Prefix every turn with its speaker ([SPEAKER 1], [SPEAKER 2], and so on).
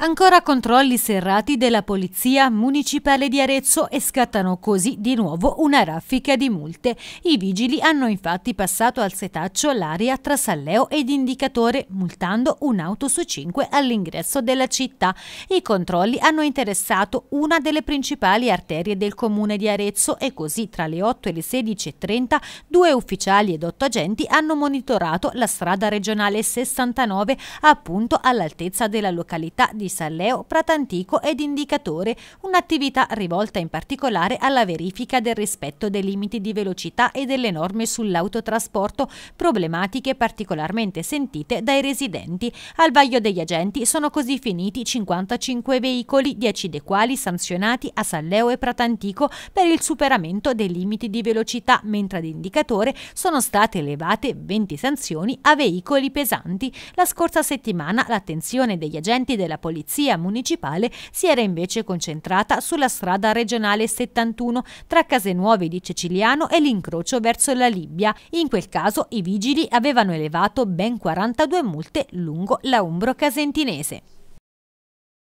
[SPEAKER 1] Ancora controlli serrati della Polizia Municipale di Arezzo e scattano così di nuovo una raffica di multe. I vigili hanno infatti passato al setaccio l'area tra Salleo ed Indicatore, multando un'auto su cinque all'ingresso della città. I controlli hanno interessato una delle principali arterie del comune di Arezzo e così tra le 8 e le 16.30 due ufficiali ed otto agenti hanno monitorato la strada regionale 69 appunto all'altezza della località di di Salleo, Pratantico ed Indicatore, un'attività rivolta in particolare alla verifica del rispetto dei limiti di velocità e delle norme sull'autotrasporto, problematiche particolarmente sentite dai residenti. Al vaglio degli agenti sono così finiti 55 veicoli, 10 dei quali sanzionati a Salleo e Pratantico per il superamento dei limiti di velocità, mentre ad Indicatore sono state elevate 20 sanzioni a veicoli pesanti. La scorsa settimana l'attenzione degli agenti della polizia polizia municipale si era invece concentrata sulla strada regionale 71 tra Casenuovi di Ceciliano e l'incrocio verso la Libia. In quel caso i vigili avevano elevato ben 42 multe lungo la Umbro casentinese.